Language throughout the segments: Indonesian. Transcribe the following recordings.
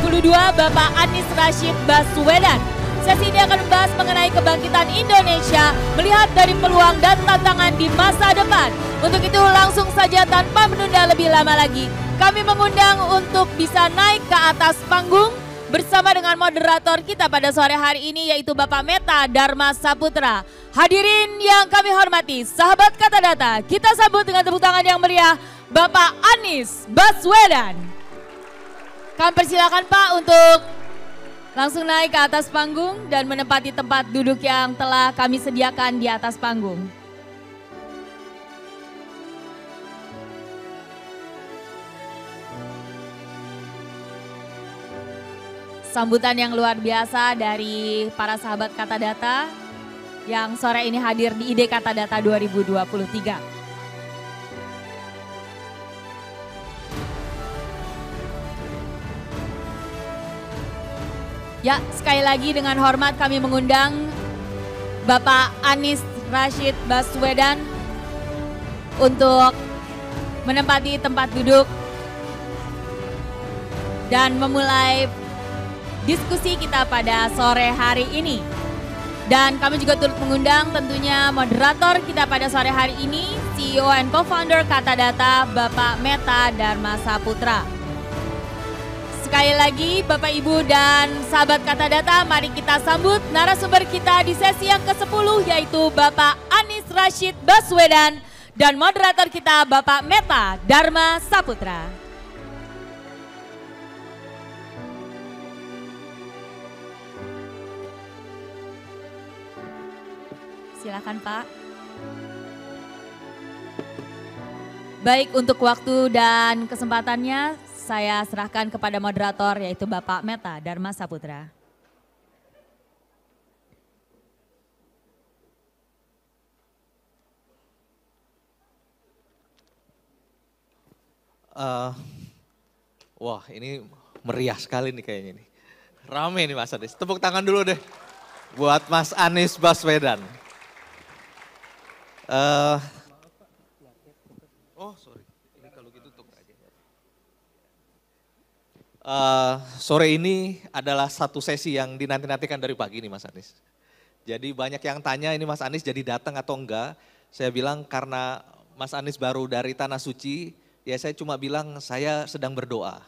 22 Bapak Anies Rashid Baswedan. Sesi ini akan membahas mengenai kebangkitan Indonesia, melihat dari peluang dan tantangan di masa depan. Untuk itu langsung saja tanpa menunda lebih lama lagi, kami mengundang untuk bisa naik ke atas panggung bersama dengan moderator kita pada sore hari ini yaitu Bapak Meta Dharma Saputra. Hadirin yang kami hormati, sahabat kata data, kita sambut dengan tepuk tangan yang meriah Bapak Anies Baswedan. Kami persilakan Pak untuk langsung naik ke atas panggung dan menempati tempat duduk yang telah kami sediakan di atas panggung. Sambutan yang luar biasa dari para sahabat kata data yang sore ini hadir di ide kata data 2023. Ya, sekali lagi dengan hormat kami mengundang Bapak Anies Rashid Baswedan untuk menempati tempat duduk dan memulai diskusi kita pada sore hari ini. Dan kami juga turut mengundang tentunya moderator kita pada sore hari ini, CEO and co-founder Kata Data, Bapak Meta Dharma Saputra. Sekali lagi Bapak Ibu dan sahabat kata data mari kita sambut narasumber kita di sesi yang ke-10 yaitu Bapak Anis Rashid Baswedan dan moderator kita Bapak Meta Dharma Saputra. Silakan Pak. Baik untuk waktu dan kesempatannya saya serahkan kepada moderator yaitu Bapak Meta Dharma Saputra. Uh, wah ini meriah sekali nih kayaknya nih. Rame nih Mas Anies. Tepuk tangan dulu deh buat Mas Anies Baswedan. Uh, Eh, sore ini adalah satu sesi yang dinanti-nantikan dari pagi ini, Mas Anies. Jadi banyak yang tanya ini Mas Anies jadi datang atau enggak. Saya bilang karena Mas Anies baru dari Tanah Suci, ya saya cuma bilang saya sedang berdoa.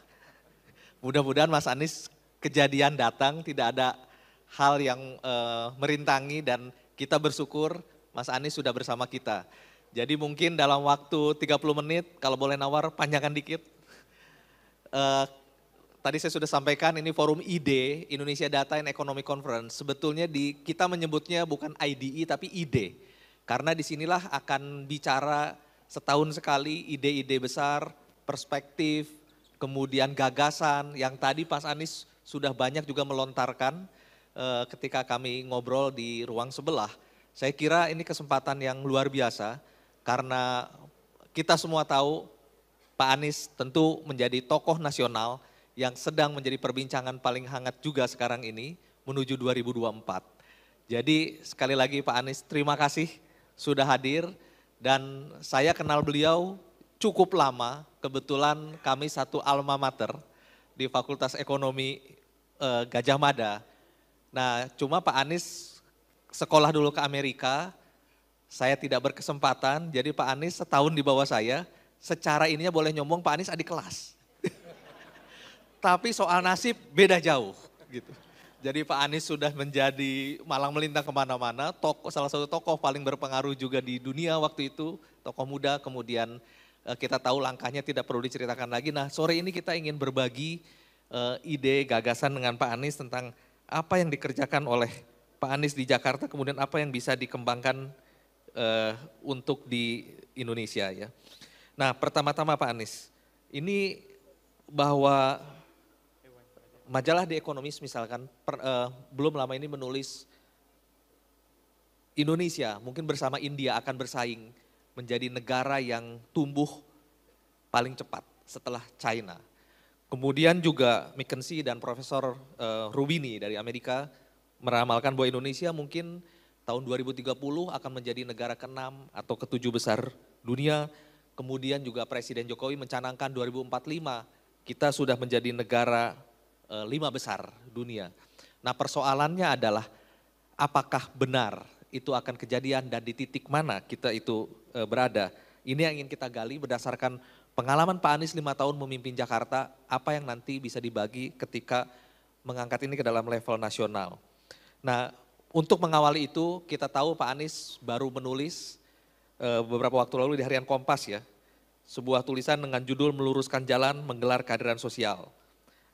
Mudah-mudahan Mas Anies kejadian datang, tidak ada hal yang uh, merintangi dan kita bersyukur Mas Anies sudah bersama kita. Jadi mungkin dalam waktu 30 menit, kalau boleh nawar panjangkan dikit. Uh, tadi saya sudah sampaikan ini forum IDE, Indonesia Data and Economic Conference. Sebetulnya di kita menyebutnya bukan IDE tapi IDE. Karena disinilah akan bicara setahun sekali ide-ide besar, perspektif, kemudian gagasan yang tadi Pak Anies sudah banyak juga melontarkan eh, ketika kami ngobrol di ruang sebelah. Saya kira ini kesempatan yang luar biasa karena kita semua tahu Pak Anies tentu menjadi tokoh nasional, yang sedang menjadi perbincangan paling hangat juga sekarang ini menuju 2024. Jadi sekali lagi Pak Anies terima kasih sudah hadir dan saya kenal beliau cukup lama, kebetulan kami satu alma mater di Fakultas Ekonomi eh, Gajah Mada. Nah, cuma Pak Anies sekolah dulu ke Amerika, saya tidak berkesempatan, jadi Pak Anies setahun di bawah saya, secara ininya boleh nyombong Pak Anies adik kelas tapi soal nasib beda jauh gitu. Jadi Pak Anies sudah menjadi malang melintang kemana-mana, tokoh salah satu tokoh paling berpengaruh juga di dunia waktu itu, tokoh muda. Kemudian eh, kita tahu langkahnya tidak perlu diceritakan lagi. Nah sore ini kita ingin berbagi uh, ide, gagasan dengan Pak Anies tentang apa yang dikerjakan oleh Pak Anies di Jakarta, kemudian apa yang bisa dikembangkan uh, untuk di Indonesia ya. Nah pertama-tama Pak Anies, ini bahwa majalah The Economist misalkan per, uh, belum lama ini menulis Indonesia mungkin bersama India akan bersaing menjadi negara yang tumbuh paling cepat setelah China. Kemudian juga McKinsey dan Profesor uh, Rubini dari Amerika meramalkan bahwa Indonesia mungkin tahun 2030 akan menjadi negara ke-6 atau ke-7 besar dunia. Kemudian juga Presiden Jokowi mencanangkan 2045 kita sudah menjadi negara Eh, lima besar dunia. Nah persoalannya adalah apakah benar itu akan kejadian dan di titik mana kita itu eh, berada. Ini yang ingin kita gali berdasarkan pengalaman Pak Anies lima tahun memimpin Jakarta, apa yang nanti bisa dibagi ketika mengangkat ini ke dalam level nasional. Nah untuk mengawali itu kita tahu Pak Anies baru menulis eh, beberapa waktu lalu di harian Kompas ya, sebuah tulisan dengan judul meluruskan jalan menggelar kehadiran sosial.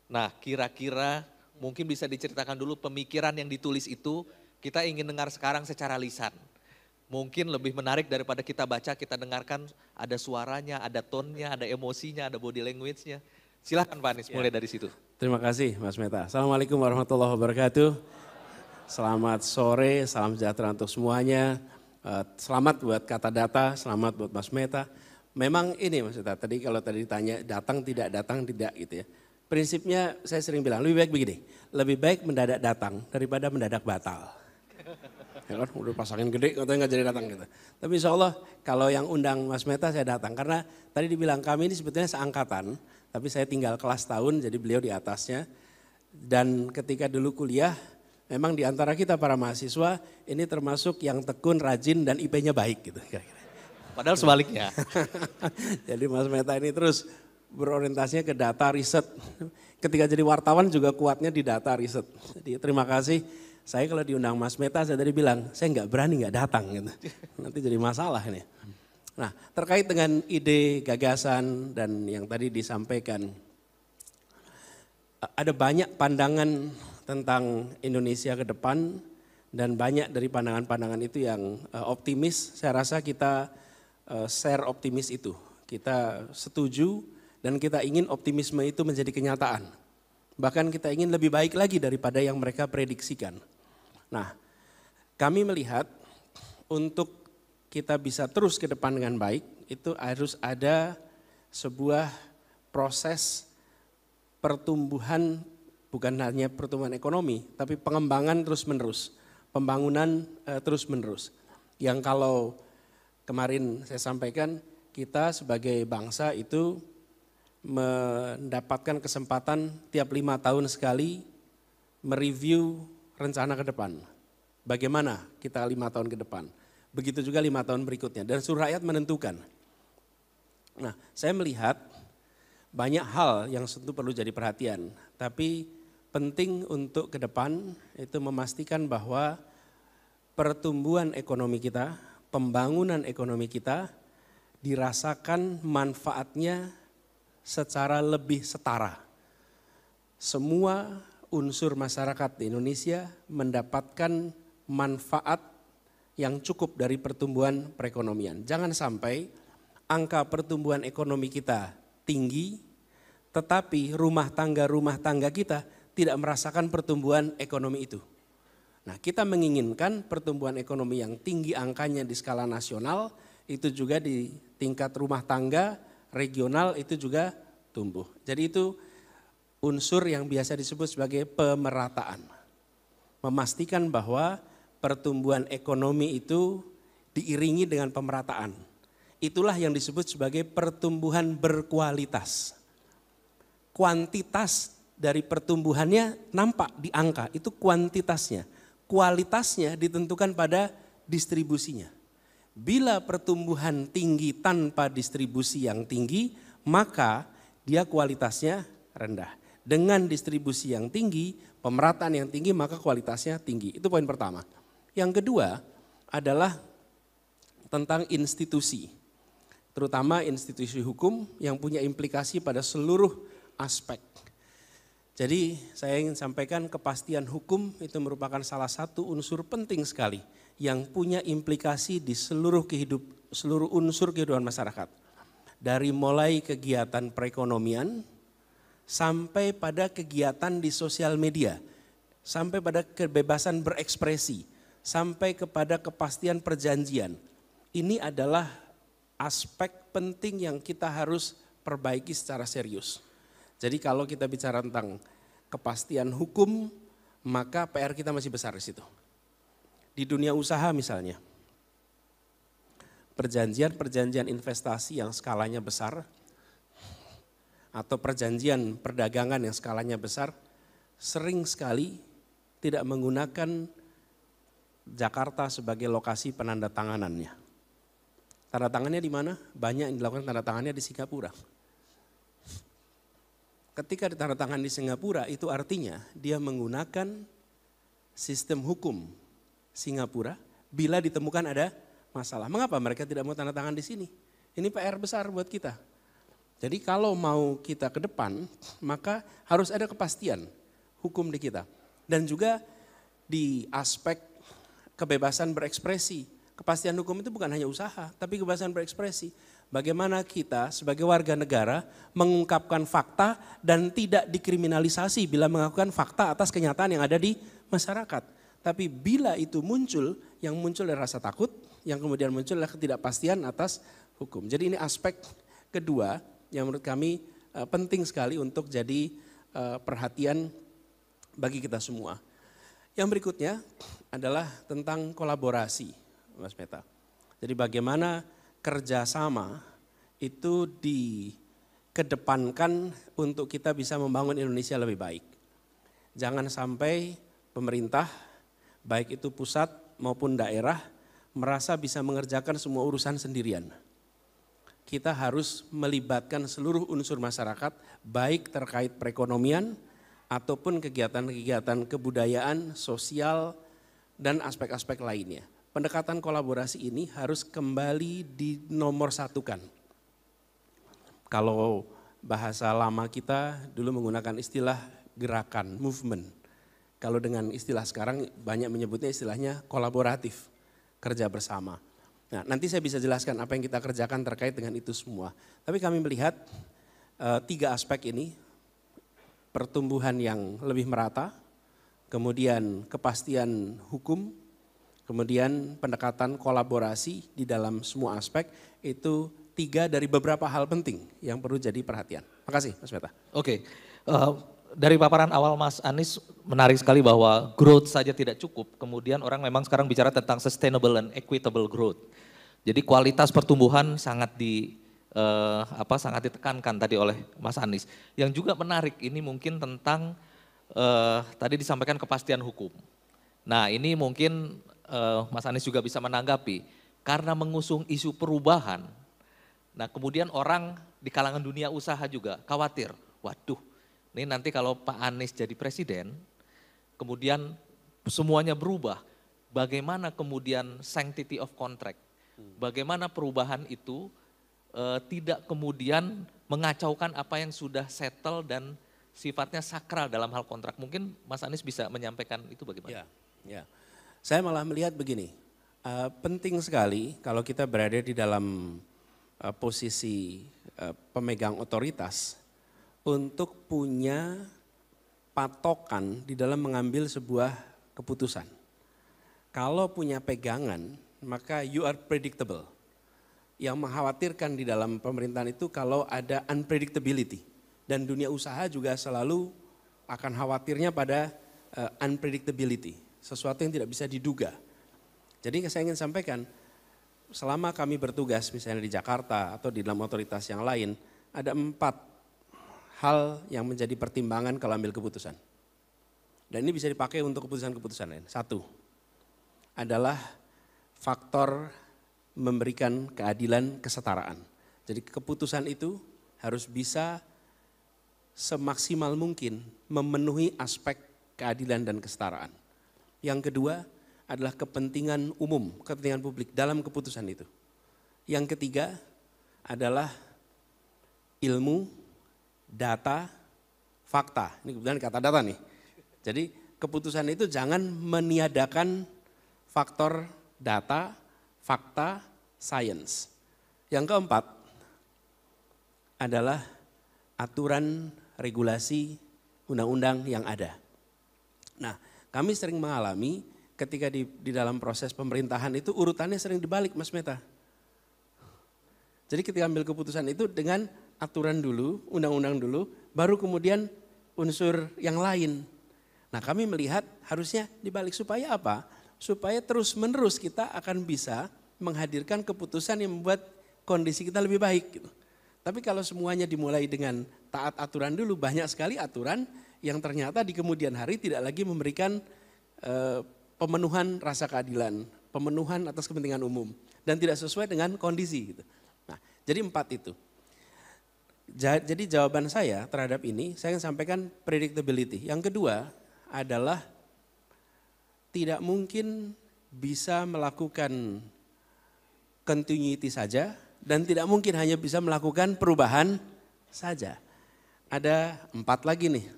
Nah, kira-kira mungkin bisa diceritakan dulu pemikiran yang ditulis itu kita ingin dengar sekarang secara lisan. Mungkin lebih menarik daripada kita baca, kita dengarkan ada suaranya, ada tonnya, ada emosinya, ada body language-nya. Silahkan Pak Anies, ya. mulai dari situ. Terima kasih Mas Meta. Assalamualaikum warahmatullahi wabarakatuh. Selamat sore, salam sejahtera untuk semuanya. Eh, selamat buat kata data, selamat buat Mas Meta. Memang ini Mas Meta, tadi kalau tadi ditanya datang tidak datang tidak gitu ya prinsipnya saya sering bilang lebih baik begini, lebih baik mendadak datang daripada mendadak batal. Ya kan, udah pasangin gede katanya nggak jadi datang gitu. Tapi insya Allah kalau yang undang Mas Meta saya datang karena tadi dibilang kami ini sebetulnya seangkatan, tapi saya tinggal kelas tahun jadi beliau di atasnya. Dan ketika dulu kuliah memang di antara kita para mahasiswa ini termasuk yang tekun, rajin dan IP-nya baik gitu kira-kira. Padahal sebaliknya. jadi Mas Meta ini terus berorientasinya ke data riset. Ketika jadi wartawan juga kuatnya di data riset. Jadi terima kasih. Saya kalau diundang Mas Meta saya tadi bilang, saya nggak berani nggak datang gitu. Nanti jadi masalah ini. Nah terkait dengan ide, gagasan dan yang tadi disampaikan. Ada banyak pandangan tentang Indonesia ke depan dan banyak dari pandangan-pandangan itu yang e, optimis. Saya rasa kita e, share optimis itu. Kita setuju dan kita ingin optimisme itu menjadi kenyataan. Bahkan kita ingin lebih baik lagi daripada yang mereka prediksikan. Nah, kami melihat untuk kita bisa terus ke depan dengan baik, itu harus ada sebuah proses pertumbuhan bukan hanya pertumbuhan ekonomi, tapi pengembangan terus-menerus, pembangunan e, terus-menerus. Yang kalau kemarin saya sampaikan, kita sebagai bangsa itu mendapatkan kesempatan tiap lima tahun sekali mereview rencana ke depan. Bagaimana kita lima tahun ke depan. Begitu juga lima tahun berikutnya. Dan suruh rakyat menentukan. Nah saya melihat banyak hal yang tentu perlu jadi perhatian. Tapi penting untuk ke depan itu memastikan bahwa pertumbuhan ekonomi kita, pembangunan ekonomi kita dirasakan manfaatnya secara lebih setara. Semua unsur masyarakat di Indonesia mendapatkan manfaat yang cukup dari pertumbuhan perekonomian. Jangan sampai angka pertumbuhan ekonomi kita tinggi, tetapi rumah tangga-rumah tangga kita tidak merasakan pertumbuhan ekonomi itu. Nah, kita menginginkan pertumbuhan ekonomi yang tinggi angkanya di skala nasional, itu juga di tingkat rumah tangga regional itu juga tumbuh. Jadi itu unsur yang biasa disebut sebagai pemerataan. Memastikan bahwa pertumbuhan ekonomi itu diiringi dengan pemerataan. Itulah yang disebut sebagai pertumbuhan berkualitas. Kuantitas dari pertumbuhannya nampak di angka, itu kuantitasnya. Kualitasnya ditentukan pada distribusinya. Bila pertumbuhan tinggi tanpa distribusi yang tinggi, maka dia kualitasnya rendah. Dengan distribusi yang tinggi, pemerataan yang tinggi, maka kualitasnya tinggi. Itu poin pertama. Yang kedua adalah tentang institusi. Terutama institusi hukum yang punya implikasi pada seluruh aspek. Jadi saya ingin sampaikan kepastian hukum itu merupakan salah satu unsur penting sekali yang punya implikasi di seluruh kehidup seluruh unsur kehidupan masyarakat. Dari mulai kegiatan perekonomian sampai pada kegiatan di sosial media, sampai pada kebebasan berekspresi, sampai kepada kepastian perjanjian. Ini adalah aspek penting yang kita harus perbaiki secara serius. Jadi kalau kita bicara tentang kepastian hukum, maka PR kita masih besar di situ. Di dunia usaha misalnya, perjanjian-perjanjian investasi yang skalanya besar atau perjanjian perdagangan yang skalanya besar sering sekali tidak menggunakan Jakarta sebagai lokasi penanda tanganannya. Tanda tangannya di mana? Banyak yang dilakukan tanda tangannya di Singapura. Ketika ditanda tangan di Singapura itu artinya dia menggunakan sistem hukum Singapura bila ditemukan ada masalah. Mengapa mereka tidak mau tanda tangan di sini? Ini PR besar buat kita. Jadi kalau mau kita ke depan, maka harus ada kepastian hukum di kita. Dan juga di aspek kebebasan berekspresi. Kepastian hukum itu bukan hanya usaha, tapi kebebasan berekspresi. Bagaimana kita sebagai warga negara mengungkapkan fakta dan tidak dikriminalisasi bila melakukan fakta atas kenyataan yang ada di masyarakat. Tapi bila itu muncul, yang muncul adalah rasa takut, yang kemudian muncul adalah ketidakpastian atas hukum. Jadi ini aspek kedua yang menurut kami eh, penting sekali untuk jadi eh, perhatian bagi kita semua. Yang berikutnya adalah tentang kolaborasi, Mas Meta. Jadi bagaimana kerjasama itu dikedepankan untuk kita bisa membangun Indonesia lebih baik. Jangan sampai pemerintah baik itu pusat maupun daerah, merasa bisa mengerjakan semua urusan sendirian. Kita harus melibatkan seluruh unsur masyarakat, baik terkait perekonomian ataupun kegiatan-kegiatan kebudayaan, sosial, dan aspek-aspek lainnya. Pendekatan kolaborasi ini harus kembali dinomor satukan. Kalau bahasa lama kita dulu menggunakan istilah gerakan, movement kalau dengan istilah sekarang banyak menyebutnya istilahnya kolaboratif, kerja bersama. Nah, nanti saya bisa jelaskan apa yang kita kerjakan terkait dengan itu semua. Tapi kami melihat e, tiga aspek ini, pertumbuhan yang lebih merata, kemudian kepastian hukum, kemudian pendekatan kolaborasi di dalam semua aspek, itu tiga dari beberapa hal penting yang perlu jadi perhatian. Makasih Mas Beta. Oke, okay. uh, eh, dari paparan awal Mas Anies menarik sekali bahwa growth saja tidak cukup. Kemudian orang memang sekarang bicara tentang sustainable and equitable growth. Jadi kualitas pertumbuhan sangat di eh, apa sangat ditekankan tadi oleh Mas Anies. Yang juga menarik ini mungkin tentang eh, tadi disampaikan kepastian hukum. Nah ini mungkin eh, Mas Anies juga bisa menanggapi karena mengusung isu perubahan. Nah kemudian orang di kalangan dunia usaha juga khawatir, waduh ini nanti kalau Pak Anies jadi presiden, kemudian semuanya berubah. Bagaimana kemudian sanctity of contract? Hmm. Bagaimana perubahan itu e, tidak kemudian mengacaukan apa yang sudah settle dan sifatnya sakral dalam hal kontrak. Mungkin Mas Anies bisa menyampaikan itu bagaimana? Ya, ya. Saya malah melihat begini, e, penting sekali kalau kita berada di dalam e, posisi e, pemegang otoritas, untuk punya patokan di dalam mengambil sebuah keputusan. Kalau punya pegangan, maka you are predictable. Yang mengkhawatirkan di dalam pemerintahan itu kalau ada unpredictability. Dan dunia usaha juga selalu akan khawatirnya pada uh, unpredictability, sesuatu yang tidak bisa diduga. Jadi saya ingin sampaikan, selama kami bertugas misalnya di Jakarta atau di dalam otoritas yang lain, ada empat hal yang menjadi pertimbangan kalau ambil keputusan. Dan ini bisa dipakai untuk keputusan-keputusan lain. Satu adalah faktor memberikan keadilan, kesetaraan. Jadi keputusan itu harus bisa semaksimal mungkin memenuhi aspek keadilan dan kesetaraan. Yang kedua adalah kepentingan umum, kepentingan publik dalam keputusan itu. Yang ketiga adalah ilmu data, fakta. Ini kebetulan kata data nih. Jadi keputusan itu jangan meniadakan faktor data, fakta, science. Yang keempat adalah aturan regulasi undang-undang yang ada. Nah, kami sering mengalami ketika di, di dalam proses pemerintahan itu urutannya sering dibalik Mas Meta. Jadi ketika ambil keputusan itu dengan aturan dulu, undang-undang dulu, baru kemudian unsur yang lain. Nah kami melihat harusnya dibalik supaya apa? Supaya terus menerus kita akan bisa menghadirkan keputusan yang membuat kondisi kita lebih baik. Gitu. Tapi kalau semuanya dimulai dengan taat aturan dulu, banyak sekali aturan yang ternyata di kemudian hari tidak lagi memberikan e, pemenuhan rasa keadilan, pemenuhan atas kepentingan umum, dan tidak sesuai dengan kondisi. Gitu. Nah, jadi empat itu. Jadi jawaban saya terhadap ini, saya ingin sampaikan predictability. Yang kedua adalah tidak mungkin bisa melakukan continuity saja dan tidak mungkin hanya bisa melakukan perubahan saja. Ada empat lagi nih,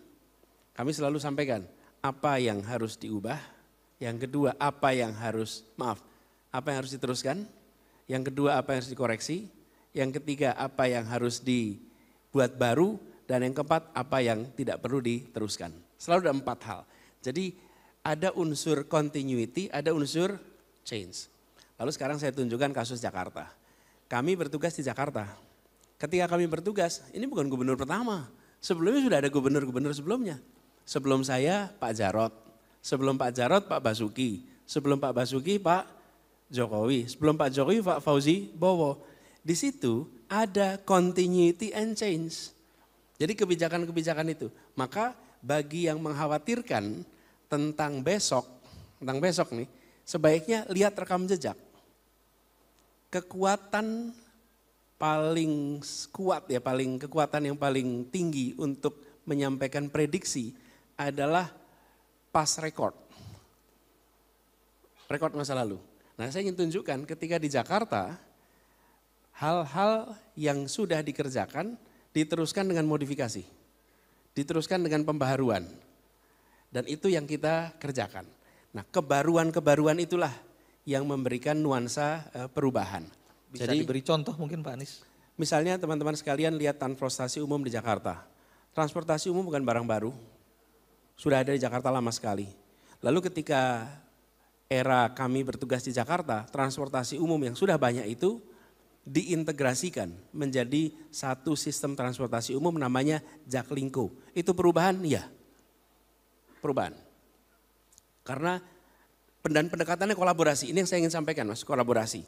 kami selalu sampaikan apa yang harus diubah, yang kedua apa yang harus, maaf, apa yang harus diteruskan, yang kedua apa yang harus dikoreksi, yang ketiga apa yang harus di buat baru, dan yang keempat apa yang tidak perlu diteruskan. Selalu ada empat hal. Jadi ada unsur continuity, ada unsur change. Lalu sekarang saya tunjukkan kasus Jakarta. Kami bertugas di Jakarta. Ketika kami bertugas, ini bukan gubernur pertama. Sebelumnya sudah ada gubernur-gubernur sebelumnya. Sebelum saya Pak Jarot, sebelum Pak Jarot Pak Basuki, sebelum Pak Basuki Pak Jokowi, sebelum Pak Jokowi Pak Fauzi Bowo. Di situ ada continuity and change. Jadi kebijakan-kebijakan itu. Maka bagi yang mengkhawatirkan tentang besok, tentang besok nih, sebaiknya lihat rekam jejak. Kekuatan paling kuat ya, paling kekuatan yang paling tinggi untuk menyampaikan prediksi adalah pas record. Rekod masa lalu. Nah saya ingin tunjukkan ketika di Jakarta, hal-hal yang sudah dikerjakan diteruskan dengan modifikasi, diteruskan dengan pembaharuan. Dan itu yang kita kerjakan. Nah, kebaruan-kebaruan itulah yang memberikan nuansa eh, perubahan. Bisa Jadi, diberi contoh mungkin Pak Anies? Misalnya teman-teman sekalian lihat transportasi umum di Jakarta. Transportasi umum bukan barang baru, sudah ada di Jakarta lama sekali. Lalu ketika era kami bertugas di Jakarta, transportasi umum yang sudah banyak itu diintegrasikan menjadi satu sistem transportasi umum namanya Jaklingko. Itu perubahan? Ya, perubahan. Karena dan pendekatannya kolaborasi, ini yang saya ingin sampaikan mas, kolaborasi.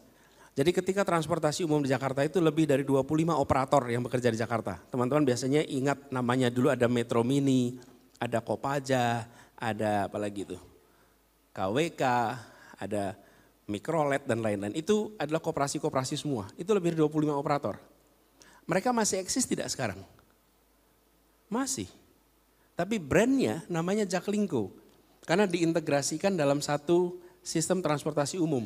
Jadi ketika transportasi umum di Jakarta itu lebih dari 25 operator yang bekerja di Jakarta. Teman-teman biasanya ingat namanya dulu ada Metro Mini, ada Kopaja, ada apa lagi itu, KWK, ada mikrolet dan lain-lain. Itu adalah kooperasi-kooperasi semua. Itu lebih dari 25 operator. Mereka masih eksis tidak sekarang? Masih. Tapi brandnya namanya Jaklingko. Karena diintegrasikan dalam satu sistem transportasi umum.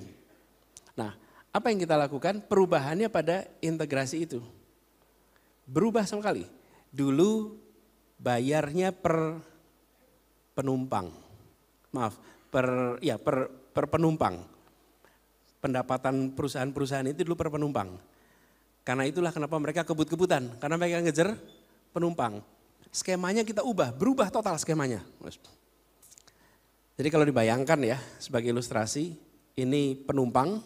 Nah, apa yang kita lakukan? Perubahannya pada integrasi itu. Berubah sama kali. Dulu bayarnya per penumpang. Maaf, per ya per per penumpang pendapatan perusahaan-perusahaan itu dulu per penumpang. Karena itulah kenapa mereka kebut-kebutan, karena mereka ngejar penumpang. Skemanya kita ubah, berubah total skemanya. Jadi kalau dibayangkan ya, sebagai ilustrasi, ini penumpang,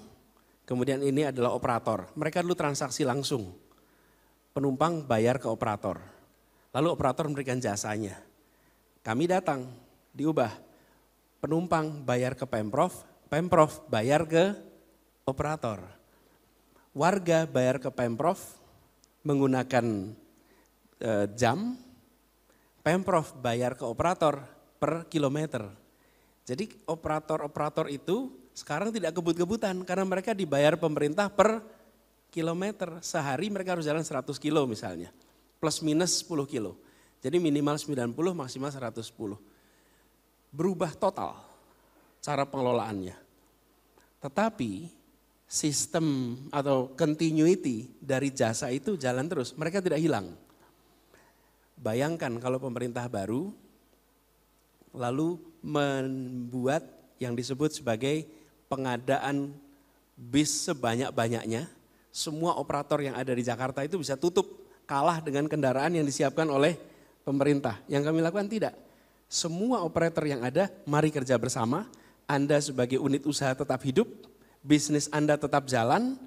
kemudian ini adalah operator. Mereka dulu transaksi langsung. Penumpang bayar ke operator. Lalu operator memberikan jasanya. Kami datang, diubah. Penumpang bayar ke Pemprov, Pemprov bayar ke operator. Warga bayar ke Pemprov menggunakan e, jam, Pemprov bayar ke operator per kilometer. Jadi operator-operator itu sekarang tidak kebut-kebutan karena mereka dibayar pemerintah per kilometer. Sehari mereka harus jalan 100 kilo misalnya, plus minus 10 kilo. Jadi minimal 90, maksimal 110. Berubah total cara pengelolaannya. Tetapi sistem atau continuity dari jasa itu jalan terus, mereka tidak hilang. Bayangkan kalau pemerintah baru lalu membuat yang disebut sebagai pengadaan bis sebanyak-banyaknya, semua operator yang ada di Jakarta itu bisa tutup kalah dengan kendaraan yang disiapkan oleh pemerintah. Yang kami lakukan tidak. Semua operator yang ada, mari kerja bersama. Anda sebagai unit usaha tetap hidup, bisnis Anda tetap jalan,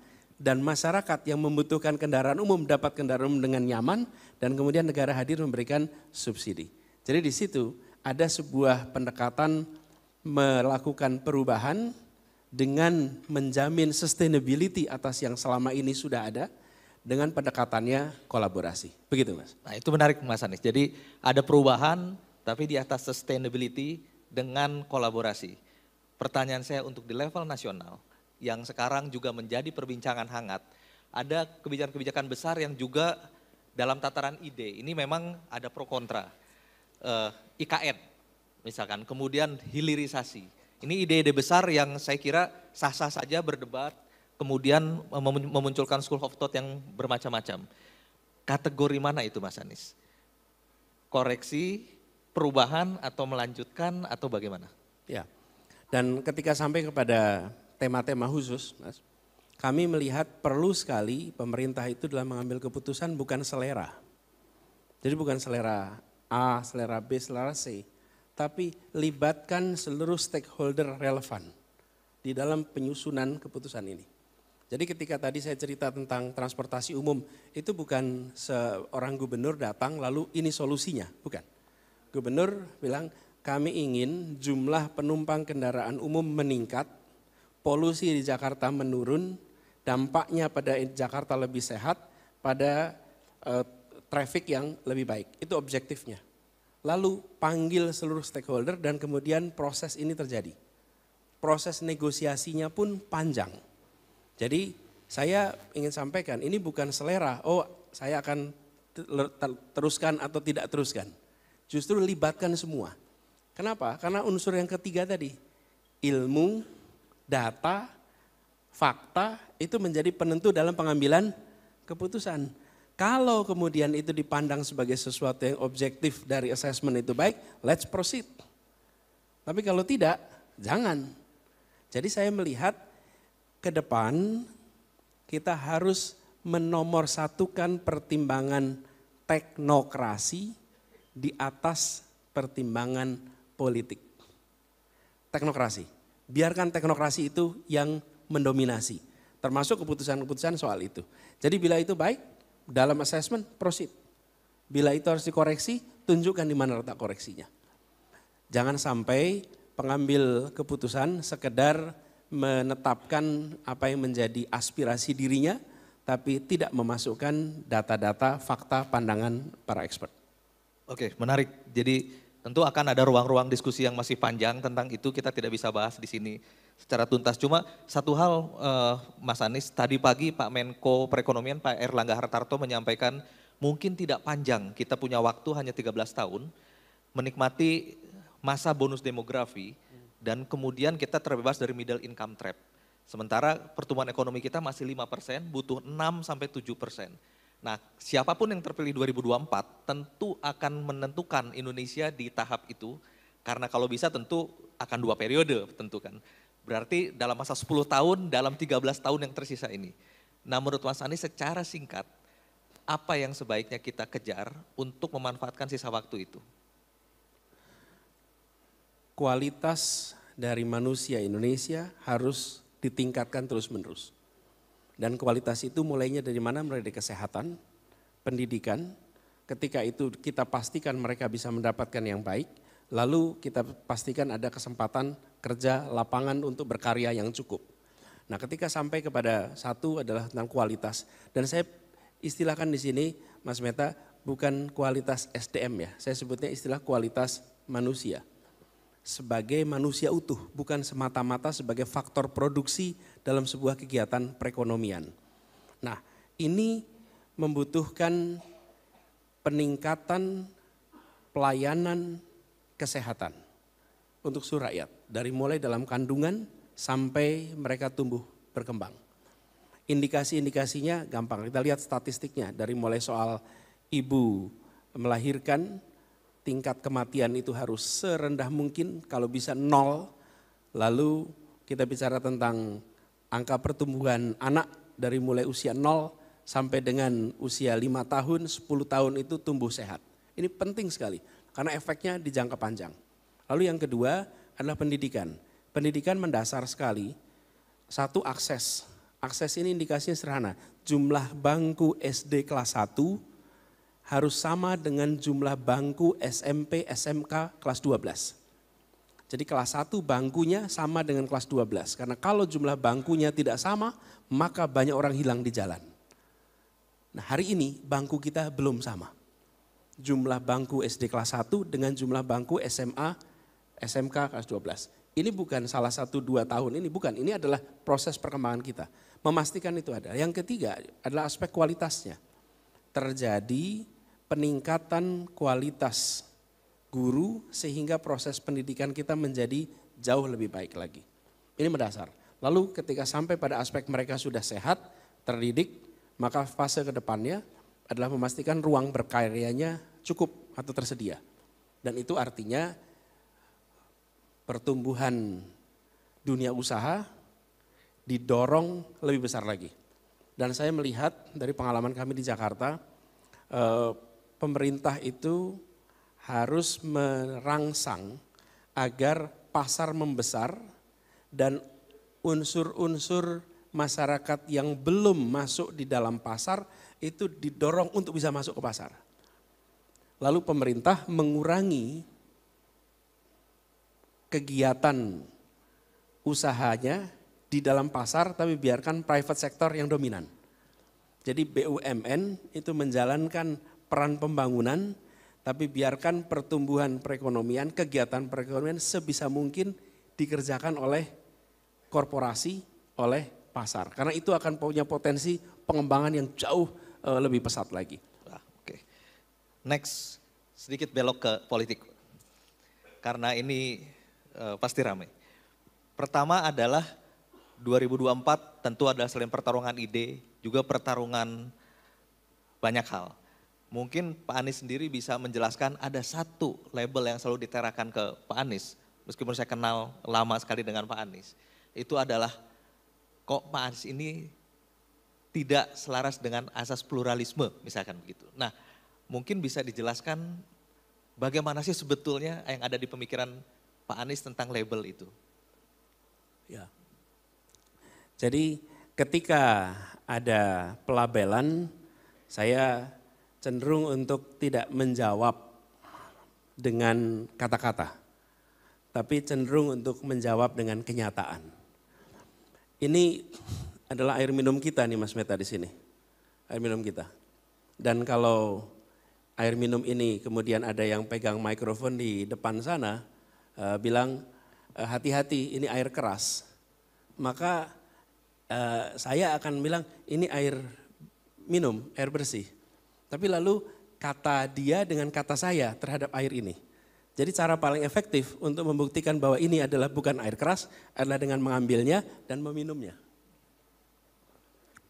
dan masyarakat yang membutuhkan kendaraan umum dapat kendaraan umum dengan nyaman, dan kemudian negara hadir memberikan subsidi. Jadi di situ ada sebuah pendekatan melakukan perubahan dengan menjamin sustainability atas yang selama ini sudah ada, dengan pendekatannya kolaborasi. Begitu Mas. Nah itu menarik Mas Anies. Jadi ada perubahan tapi di atas sustainability dengan kolaborasi. Pertanyaan saya untuk di level nasional, yang sekarang juga menjadi perbincangan hangat, ada kebijakan-kebijakan besar yang juga dalam tataran ide ini memang ada pro kontra. Uh, eh, IKN misalkan, kemudian hilirisasi. Ini ide-ide besar yang saya kira sah-sah saja berdebat, kemudian memunculkan school of thought yang bermacam-macam. Kategori mana itu Mas Anies? Koreksi, perubahan atau melanjutkan atau bagaimana? Ya. Dan ketika sampai kepada tema-tema khusus, Mas, kami melihat perlu sekali pemerintah itu dalam mengambil keputusan bukan selera. Jadi bukan selera A, selera B, selera C, tapi libatkan seluruh stakeholder relevan di dalam penyusunan keputusan ini. Jadi ketika tadi saya cerita tentang transportasi umum, itu bukan seorang gubernur datang lalu ini solusinya, bukan. Gubernur bilang kami ingin jumlah penumpang kendaraan umum meningkat polusi di Jakarta menurun, dampaknya pada Jakarta lebih sehat, pada uh, traffic yang lebih baik. Itu objektifnya. Lalu panggil seluruh stakeholder dan kemudian proses ini terjadi. Proses negosiasinya pun panjang. Jadi saya ingin sampaikan ini bukan selera, oh saya akan teruskan atau tidak teruskan. Justru libatkan semua. Kenapa? Karena unsur yang ketiga tadi, ilmu, data, fakta itu menjadi penentu dalam pengambilan keputusan. Kalau kemudian itu dipandang sebagai sesuatu yang objektif dari assessment itu baik, let's proceed. Tapi kalau tidak, jangan. Jadi saya melihat ke depan kita harus menomorsatukan pertimbangan teknokrasi di atas pertimbangan politik. Teknokrasi biarkan teknokrasi itu yang mendominasi. Termasuk keputusan-keputusan soal itu. Jadi bila itu baik, dalam assessment, proceed. Bila itu harus dikoreksi, tunjukkan di mana letak koreksinya. Jangan sampai pengambil keputusan sekedar menetapkan apa yang menjadi aspirasi dirinya, tapi tidak memasukkan data-data, fakta, pandangan para expert. Oke, menarik. Jadi Tentu akan ada ruang-ruang diskusi yang masih panjang tentang itu kita tidak bisa bahas di sini secara tuntas. Cuma satu hal uh, Mas Anies, tadi pagi Pak Menko Perekonomian Pak Erlangga Hartarto menyampaikan mungkin tidak panjang, kita punya waktu hanya 13 tahun menikmati masa bonus demografi dan kemudian kita terbebas dari middle income trap. Sementara pertumbuhan ekonomi kita masih 5 persen, butuh 6 sampai 7 persen. Nah, siapapun yang terpilih 2024 tentu akan menentukan Indonesia di tahap itu karena kalau bisa tentu akan dua periode tentu kan. Berarti dalam masa 10 tahun, dalam 13 tahun yang tersisa ini. Nah, menurut Mas Anies secara singkat apa yang sebaiknya kita kejar untuk memanfaatkan sisa waktu itu? Kualitas dari manusia Indonesia harus ditingkatkan terus-menerus dan kualitas itu mulainya dari mana? Mulai dari kesehatan, pendidikan, ketika itu kita pastikan mereka bisa mendapatkan yang baik, lalu kita pastikan ada kesempatan kerja lapangan untuk berkarya yang cukup. Nah ketika sampai kepada satu adalah tentang kualitas, dan saya istilahkan di sini Mas Meta bukan kualitas SDM ya, saya sebutnya istilah kualitas manusia. Sebagai manusia utuh, bukan semata-mata sebagai faktor produksi dalam sebuah kegiatan perekonomian. Nah, ini membutuhkan peningkatan pelayanan kesehatan untuk surayat dari mulai dalam kandungan sampai mereka tumbuh berkembang. Indikasi-indikasinya gampang. Kita lihat statistiknya dari mulai soal ibu melahirkan tingkat kematian itu harus serendah mungkin kalau bisa nol. Lalu kita bicara tentang angka pertumbuhan anak dari mulai usia 0 sampai dengan usia 5 tahun, 10 tahun itu tumbuh sehat. Ini penting sekali karena efeknya di jangka panjang. Lalu yang kedua adalah pendidikan. Pendidikan mendasar sekali. Satu akses. Akses ini indikasinya sederhana. Jumlah bangku SD kelas 1 harus sama dengan jumlah bangku SMP, SMK kelas 12. Jadi kelas 1 bangkunya sama dengan kelas 12. Karena kalau jumlah bangkunya tidak sama, maka banyak orang hilang di jalan. Nah hari ini bangku kita belum sama. Jumlah bangku SD kelas 1 dengan jumlah bangku SMA, SMK kelas 12. Ini bukan salah satu dua tahun, ini bukan. Ini adalah proses perkembangan kita. Memastikan itu ada. Yang ketiga adalah aspek kualitasnya. Terjadi peningkatan kualitas guru sehingga proses pendidikan kita menjadi jauh lebih baik lagi. Ini mendasar. Lalu ketika sampai pada aspek mereka sudah sehat, terdidik, maka fase kedepannya adalah memastikan ruang berkaryanya cukup atau tersedia. Dan itu artinya pertumbuhan dunia usaha didorong lebih besar lagi. Dan saya melihat dari pengalaman kami di Jakarta, eh, pemerintah itu harus merangsang agar pasar membesar dan unsur-unsur masyarakat yang belum masuk di dalam pasar itu didorong untuk bisa masuk ke pasar. Lalu pemerintah mengurangi kegiatan usahanya di dalam pasar tapi biarkan private sector yang dominan. Jadi BUMN itu menjalankan peran pembangunan tapi biarkan pertumbuhan perekonomian, kegiatan perekonomian sebisa mungkin dikerjakan oleh korporasi, oleh pasar. Karena itu akan punya potensi pengembangan yang jauh eh, lebih pesat lagi. Oke. Next, sedikit belok ke politik. Karena ini uh, pasti ramai. Pertama adalah 2024 tentu adalah selain pertarungan ide, juga pertarungan banyak hal. Mungkin Pak Anies sendiri bisa menjelaskan ada satu label yang selalu diterakan ke Pak Anies, meskipun saya kenal lama sekali dengan Pak Anies, itu adalah kok Pak Anies ini tidak selaras dengan asas pluralisme, misalkan begitu. Nah, mungkin bisa dijelaskan bagaimana sih sebetulnya yang ada di pemikiran Pak Anies tentang label itu? Ya. Jadi ketika ada pelabelan, saya cenderung untuk tidak menjawab dengan kata-kata, tapi cenderung untuk menjawab dengan kenyataan. Ini adalah air minum kita nih Mas Meta di sini. Air minum kita. Dan kalau air minum ini kemudian ada yang pegang mikrofon di depan sana eh, bilang eh, hati-hati ini air keras. Maka eh, saya akan bilang ini air minum, air bersih tapi lalu kata dia dengan kata saya terhadap air ini. Jadi cara paling efektif untuk membuktikan bahwa ini adalah bukan air keras adalah dengan mengambilnya dan meminumnya.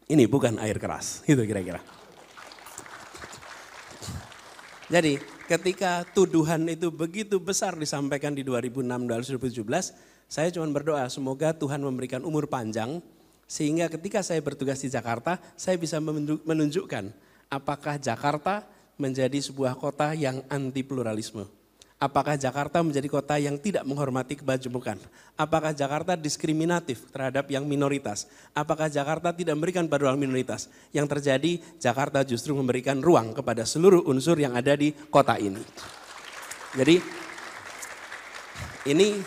Ini bukan air keras, itu kira-kira. Jadi ketika tuduhan itu begitu besar disampaikan di 2006 2017, saya cuma berdoa semoga Tuhan memberikan umur panjang sehingga ketika saya bertugas di Jakarta, saya bisa menunjukkan apakah Jakarta menjadi sebuah kota yang anti pluralisme? Apakah Jakarta menjadi kota yang tidak menghormati kebajemukan? Apakah Jakarta diskriminatif terhadap yang minoritas? Apakah Jakarta tidak memberikan paduan minoritas? Yang terjadi, Jakarta justru memberikan ruang kepada seluruh unsur yang ada di kota ini. Jadi, ini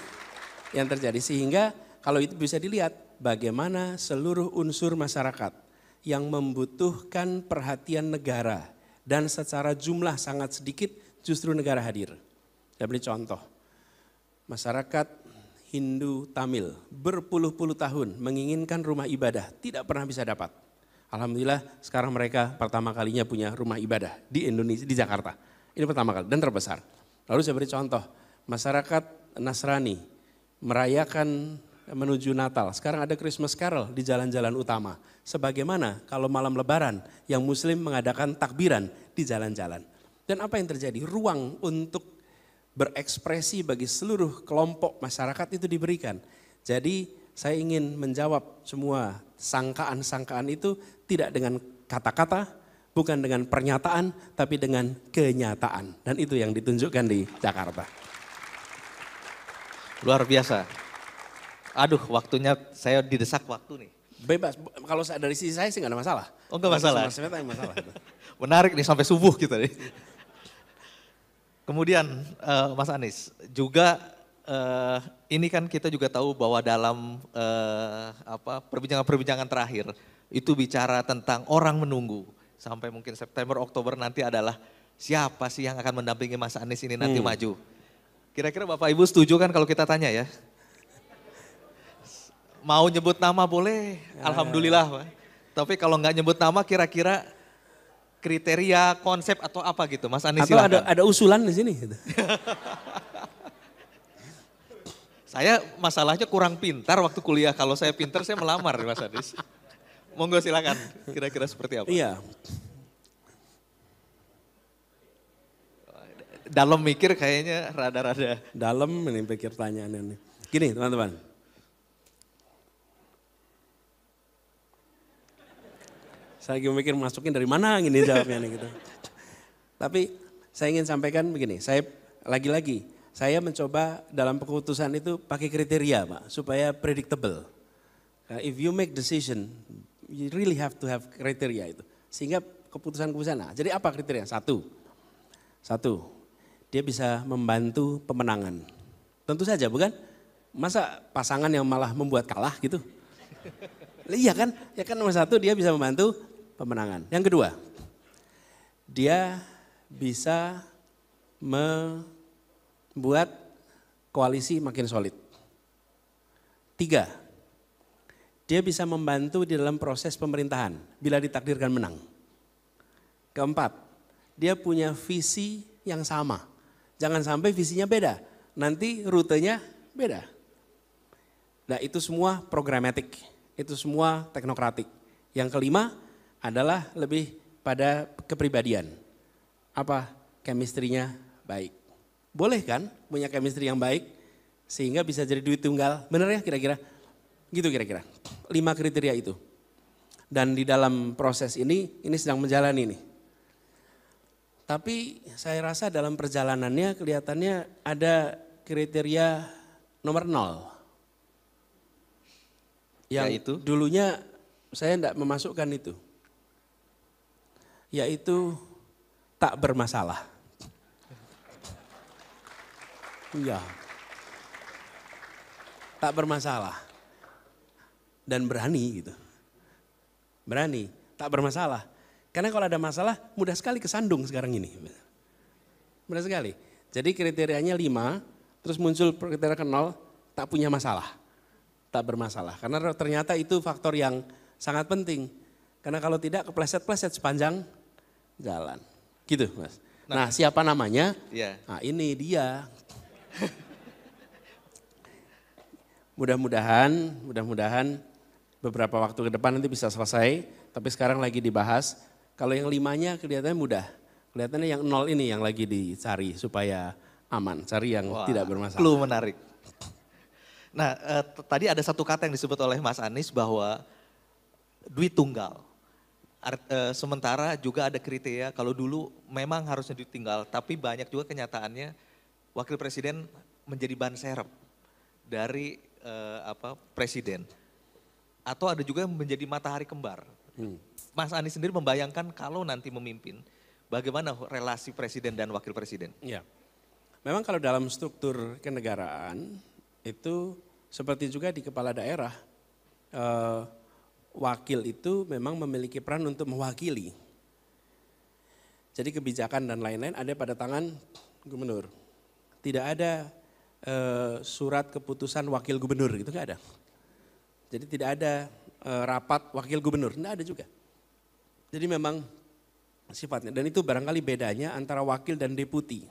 yang terjadi. Sehingga kalau itu bisa dilihat, bagaimana seluruh unsur masyarakat yang membutuhkan perhatian negara dan secara jumlah sangat sedikit justru negara hadir. Saya beri contoh, masyarakat Hindu Tamil berpuluh-puluh tahun menginginkan rumah ibadah tidak pernah bisa dapat. Alhamdulillah sekarang mereka pertama kalinya punya rumah ibadah di Indonesia di Jakarta. Ini pertama kali dan terbesar. Lalu saya beri contoh, masyarakat Nasrani merayakan menuju Natal. Sekarang ada Christmas Carol di jalan-jalan utama. Sebagaimana kalau malam lebaran yang muslim mengadakan takbiran di jalan-jalan. Dan apa yang terjadi? Ruang untuk berekspresi bagi seluruh kelompok masyarakat itu diberikan. Jadi saya ingin menjawab semua sangkaan-sangkaan itu tidak dengan kata-kata, bukan dengan pernyataan, tapi dengan kenyataan. Dan itu yang ditunjukkan di Jakarta. Luar biasa. Aduh, waktunya saya didesak waktu nih. Bebas. Kalau dari sisi saya sih nggak ada masalah. Oh gak masalah. Masalah, masalah, yang masalah. Menarik nih sampai subuh kita nih. Kemudian uh, Mas Anies juga uh, ini kan kita juga tahu bahwa dalam uh, apa perbincangan-perbincangan terakhir itu bicara tentang orang menunggu sampai mungkin September Oktober nanti adalah siapa sih yang akan mendampingi Mas Anies ini nanti hmm. maju. Kira-kira Bapak Ibu setuju kan kalau kita tanya ya? Mau nyebut nama boleh, ya, ya alhamdulillah. Ya. Tapi kalau nggak nyebut nama kira-kira kriteria, konsep atau apa gitu, Mas Anies Atau ada ada usulan di sini gitu. saya masalahnya kurang pintar waktu kuliah. Kalau saya pintar saya melamar Mas Anies. Monggo silakan. Kira-kira seperti apa? Iya. Dalam mikir kayaknya rada-rada. Dalam ini pikir pertanyaannya. Gini teman-teman. Saya lagi mikir masukin dari mana ini jawabnya nih gitu. Tapi saya ingin sampaikan begini, saya lagi-lagi saya mencoba dalam keputusan itu pakai kriteria Pak, supaya predictable. Uh, if you make decision, you really have to have kriteria itu. Sehingga keputusan-keputusan, nah, jadi apa kriteria? Satu, satu, dia bisa membantu pemenangan. Tentu saja bukan? Masa pasangan yang malah membuat kalah gitu? Iya kan? Ya kan nomor satu dia bisa membantu pemenangan. Yang kedua, dia bisa membuat koalisi makin solid. Tiga, dia bisa membantu di dalam proses pemerintahan bila ditakdirkan menang. Keempat, dia punya visi yang sama. Jangan sampai visinya beda, nanti rutenya beda. Nah itu semua programatik, itu semua teknokratik. Yang kelima, adalah lebih pada kepribadian. Apa? Kemistrinya baik. Boleh kan punya chemistry yang baik sehingga bisa jadi duit tunggal. benar ya kira-kira? Gitu kira-kira. Lima kriteria itu. Dan di dalam proses ini, ini sedang menjalani ini Tapi saya rasa dalam perjalanannya kelihatannya ada kriteria nomor nol. Yang Yaitu? dulunya saya tidak memasukkan itu yaitu tak bermasalah. Iya. Tak bermasalah. Dan berani gitu. Berani, tak bermasalah. Karena kalau ada masalah mudah sekali kesandung sekarang ini. Mudah sekali. Jadi kriterianya lima, terus muncul kriteria ke nol, tak punya masalah. Tak bermasalah. Karena ternyata itu faktor yang sangat penting. Karena kalau tidak kepleset-pleset sepanjang jalan. Gitu mas. Nah, nah siapa namanya? Iya. Nah ini dia. mudah-mudahan, mudah-mudahan beberapa waktu ke depan nanti bisa selesai. Tapi sekarang lagi dibahas. Kalau yang limanya kelihatannya mudah. Kelihatannya yang nol ini yang lagi dicari supaya aman. Cari yang Wah, tidak bermasalah. Lu menarik. Nah, eh, tadi ada satu kata yang disebut oleh Mas Anies bahwa duit tunggal. Eh, sementara juga ada kriteria kalau dulu memang harusnya ditinggal, tapi banyak juga kenyataannya wakil presiden menjadi ban serep dari uh, apa presiden. Atau ada juga yang menjadi matahari kembar. Hmm. Mas Anies sendiri membayangkan kalau nanti memimpin, bagaimana relasi presiden dan wakil presiden? Ya, memang kalau dalam struktur kenegaraan itu seperti juga di kepala daerah. Uh, wakil itu memang memiliki peran untuk mewakili. Jadi kebijakan dan lain-lain ada pada tangan gubernur. Tidak ada e, surat keputusan wakil gubernur itu nggak ada. Jadi tidak ada e, rapat wakil gubernur, enggak ada juga. Jadi memang sifatnya dan itu barangkali bedanya antara wakil dan deputi.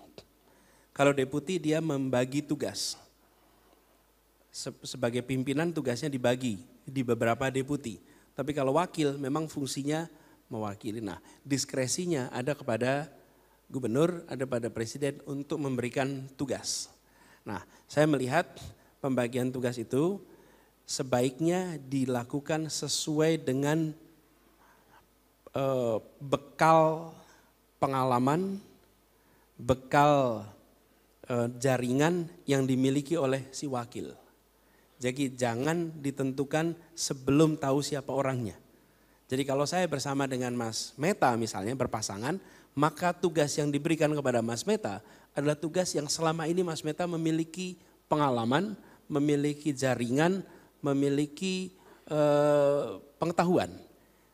Kalau deputi dia membagi tugas. Sebagai pimpinan tugasnya dibagi di beberapa deputi. Tapi kalau wakil memang fungsinya mewakili. Nah, diskresinya ada kepada gubernur, ada pada presiden untuk memberikan tugas. Nah, saya melihat pembagian tugas itu sebaiknya dilakukan sesuai dengan eh, bekal pengalaman, bekal eh, jaringan yang dimiliki oleh si wakil. Jadi jangan ditentukan sebelum tahu siapa orangnya. Jadi kalau saya bersama dengan Mas Meta misalnya berpasangan, maka tugas yang diberikan kepada Mas Meta adalah tugas yang selama ini Mas Meta memiliki pengalaman, memiliki jaringan, memiliki eh, pengetahuan.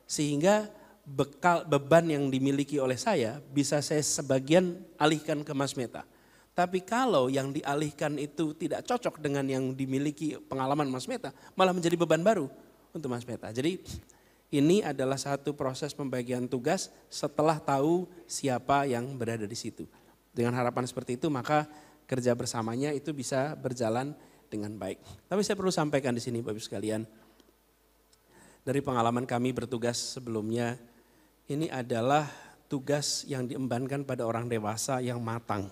Sehingga bekal beban yang dimiliki oleh saya bisa saya sebagian alihkan ke Mas Meta. Tapi kalau yang dialihkan itu tidak cocok dengan yang dimiliki pengalaman Mas Meta, malah menjadi beban baru untuk Mas Meta. Jadi ini adalah satu proses pembagian tugas setelah tahu siapa yang berada di situ. Dengan harapan seperti itu maka kerja bersamanya itu bisa berjalan dengan baik. Tapi saya perlu sampaikan di sini Bapak ibu sekalian, dari pengalaman kami bertugas sebelumnya, ini adalah tugas yang diembankan pada orang dewasa yang matang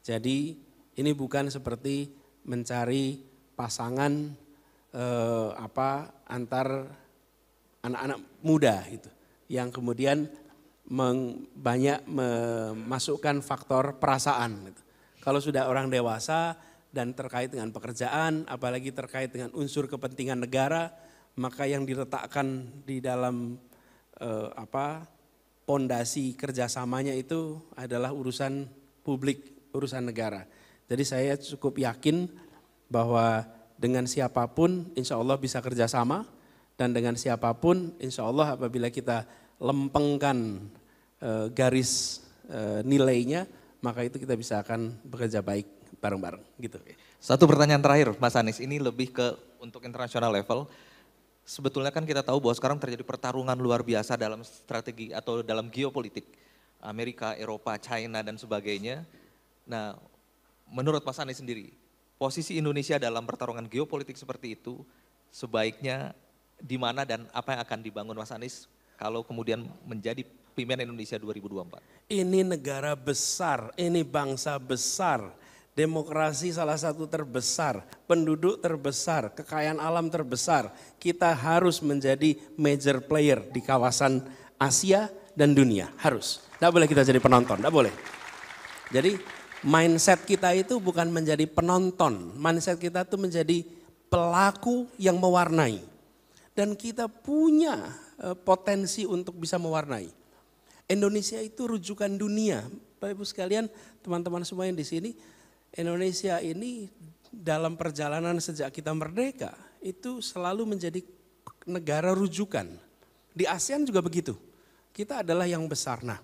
jadi ini bukan seperti mencari pasangan eh, apa antar anak-anak muda itu yang kemudian meng, banyak memasukkan faktor perasaan. Gitu. Kalau sudah orang dewasa dan terkait dengan pekerjaan, apalagi terkait dengan unsur kepentingan negara, maka yang diletakkan di dalam eh, apa pondasi kerjasamanya itu adalah urusan publik urusan negara. Jadi saya cukup yakin bahwa dengan siapapun insya Allah bisa kerjasama dan dengan siapapun insya Allah apabila kita lempengkan e, garis e, nilainya maka itu kita bisa akan bekerja baik bareng-bareng gitu. Satu pertanyaan terakhir Mas Anies ini lebih ke untuk internasional level. Sebetulnya kan kita tahu bahwa sekarang terjadi pertarungan luar biasa dalam strategi atau dalam geopolitik Amerika, Eropa, China dan sebagainya Nah, menurut Mas Anies sendiri, posisi Indonesia dalam pertarungan geopolitik seperti itu sebaiknya di mana dan apa yang akan dibangun Mas Anies kalau kemudian menjadi pimpinan Indonesia 2024? Ini negara besar, ini bangsa besar, demokrasi salah satu terbesar, penduduk terbesar, kekayaan alam terbesar. Kita harus menjadi major player di kawasan Asia dan dunia, harus. Tidak boleh kita jadi penonton, tidak boleh. Jadi Mindset kita itu bukan menjadi penonton, mindset kita itu menjadi pelaku yang mewarnai. Dan kita punya eh, potensi untuk bisa mewarnai. Indonesia itu rujukan dunia. Bapak Ibu sekalian, teman-teman semua yang di sini, Indonesia ini dalam perjalanan sejak kita merdeka itu selalu menjadi negara rujukan. Di ASEAN juga begitu. Kita adalah yang besar. Nah,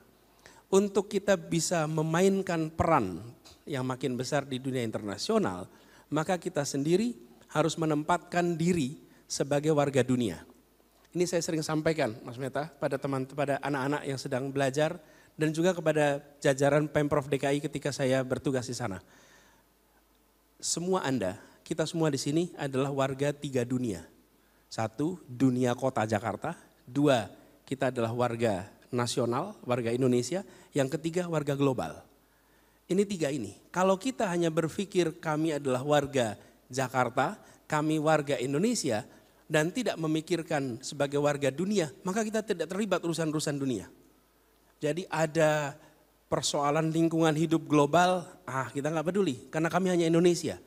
untuk kita bisa memainkan peran yang makin besar di dunia internasional, maka kita sendiri harus menempatkan diri sebagai warga dunia. Ini saya sering sampaikan, Mas Meta, pada teman pada anak-anak yang sedang belajar dan juga kepada jajaran Pemprov DKI ketika saya bertugas di sana. Semua Anda, kita semua di sini adalah warga tiga dunia. Satu, dunia kota Jakarta. Dua, kita adalah warga nasional, warga Indonesia, yang ketiga warga global. Ini tiga ini. Kalau kita hanya berpikir kami adalah warga Jakarta, kami warga Indonesia, dan tidak memikirkan sebagai warga dunia, maka kita tidak terlibat urusan-urusan dunia. Jadi ada persoalan lingkungan hidup global, ah kita nggak peduli karena kami hanya Indonesia.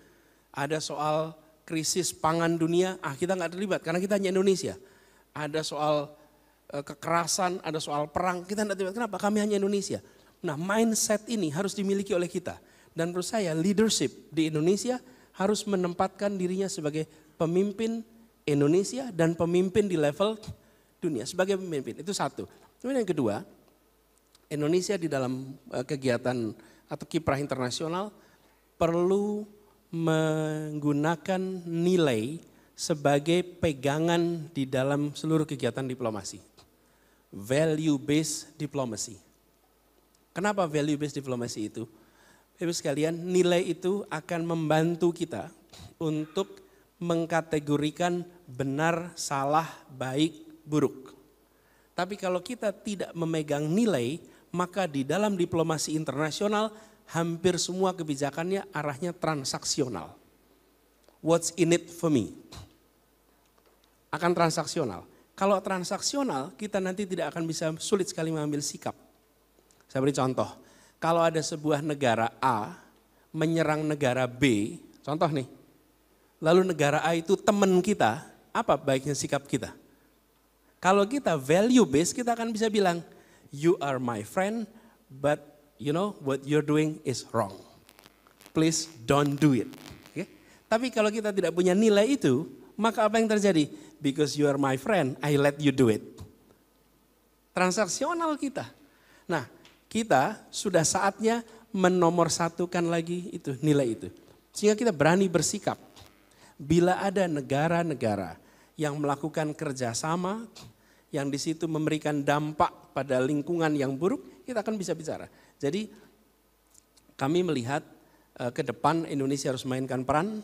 Ada soal krisis pangan dunia, ah kita nggak terlibat karena kita hanya Indonesia. Ada soal Eh, kekerasan, ada soal perang. Kita tidak terlibat. Kenapa? Kami hanya Indonesia. Nah mindset ini harus dimiliki oleh kita. Dan menurut saya leadership di Indonesia harus menempatkan dirinya sebagai pemimpin Indonesia dan pemimpin di level dunia sebagai pemimpin. Itu satu. Kemudian yang kedua, Indonesia di dalam eh, kegiatan atau kiprah internasional perlu menggunakan nilai sebagai pegangan di dalam seluruh kegiatan diplomasi value-based diplomacy. Kenapa value-based diplomacy itu? Ibu sekalian, nilai itu akan membantu kita untuk mengkategorikan benar, salah, baik, buruk. Tapi kalau kita tidak memegang nilai, maka di dalam diplomasi internasional hampir semua kebijakannya arahnya transaksional. What's in it for me? Akan transaksional. Kalau transaksional, kita nanti tidak akan bisa sulit sekali mengambil sikap. Saya beri contoh, kalau ada sebuah negara A menyerang negara B, contoh nih, lalu negara A itu teman kita, apa baiknya sikap kita? Kalau kita value based, kita akan bisa bilang, you are my friend, but you know what you're doing is wrong. Please don't do it. Okay? Tapi kalau kita tidak punya nilai itu, maka apa yang terjadi? because you are my friend, I let you do it. Transaksional kita. Nah, kita sudah saatnya menomorsatukan lagi itu nilai itu. Sehingga kita berani bersikap. Bila ada negara-negara yang melakukan kerjasama, yang di situ memberikan dampak pada lingkungan yang buruk, kita akan bisa bicara. Jadi kami melihat eh, ke depan Indonesia harus mainkan peran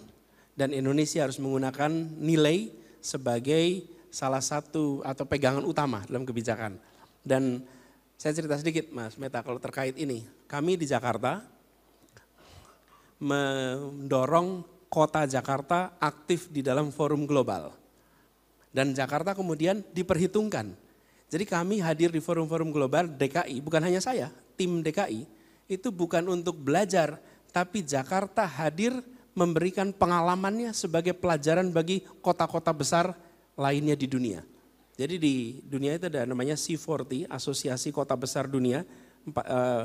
dan Indonesia harus menggunakan nilai sebagai salah satu atau pegangan utama dalam kebijakan. Dan saya cerita sedikit Mas Meta kalau terkait ini. Kami di Jakarta mendorong kota Jakarta aktif di dalam forum global. Dan Jakarta kemudian diperhitungkan. Jadi kami hadir di forum-forum global DKI, bukan hanya saya, tim DKI, itu bukan untuk belajar, tapi Jakarta hadir memberikan pengalamannya sebagai pelajaran bagi kota-kota besar lainnya di dunia. Jadi di dunia itu ada namanya C40, Asosiasi Kota Besar Dunia. Eh,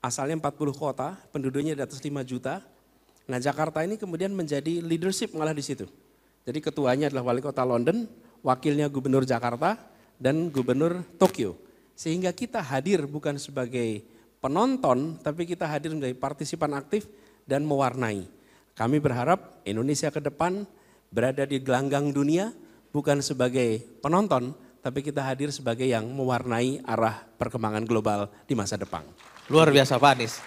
asalnya empat asalnya 40 kota, penduduknya di atas 5 juta. Nah Jakarta ini kemudian menjadi leadership malah di situ. Jadi ketuanya adalah wali kota London, wakilnya gubernur Jakarta, dan gubernur Tokyo. Sehingga kita hadir bukan sebagai penonton, tapi kita hadir menjadi partisipan aktif dan mewarnai. Kami berharap Indonesia ke depan berada di gelanggang dunia bukan sebagai penonton, tapi kita hadir sebagai yang mewarnai arah perkembangan global di masa depan. Luar biasa Pak Anies.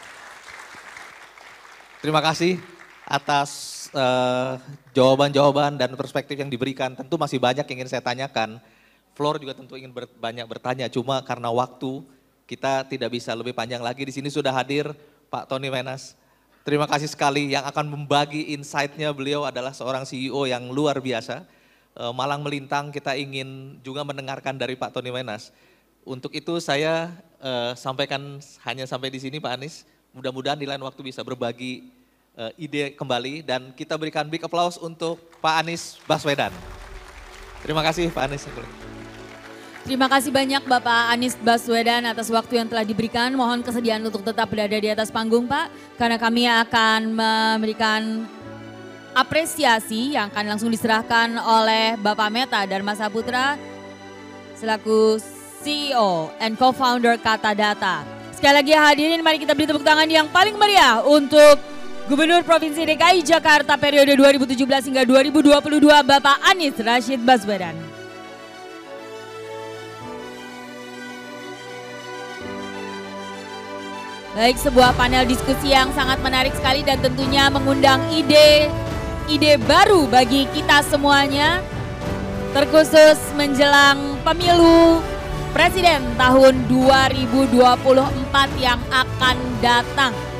Terima kasih atas eh, jawaban-jawaban uh, dan perspektif yang diberikan. Tentu masih banyak yang ingin saya tanyakan. Floor juga tentu ingin ber, banyak bertanya, cuma karena waktu kita tidak bisa lebih panjang lagi. Di sini sudah hadir Pak Tony Menas, Terima kasih sekali yang akan membagi insight-nya beliau adalah seorang CEO yang luar biasa. Eh, Malang melintang kita ingin juga mendengarkan dari Pak Tony Menas. Untuk itu saya uh, sampaikan hanya sampai di sini Pak Anies. Mudah-mudahan di lain waktu bisa berbagi uh, ide kembali dan kita berikan big applause untuk Pak Anies Baswedan. Terima kasih Pak Anies. Terima kasih banyak Bapak Anies Baswedan atas waktu yang telah diberikan. Mohon kesediaan untuk tetap berada di atas panggung Pak, karena kami akan memberikan apresiasi yang akan langsung diserahkan oleh Bapak Meta Dharma Saputra selaku CEO and co-founder Kata Data. Sekali lagi hadirin mari kita beri tepuk tangan yang paling meriah untuk Gubernur Provinsi DKI Jakarta periode 2017 hingga 2022 Bapak Anies Rashid Baswedan. Baik, sebuah panel diskusi yang sangat menarik sekali dan tentunya mengundang ide ide baru bagi kita semuanya. Terkhusus menjelang pemilu presiden tahun 2024 yang akan datang.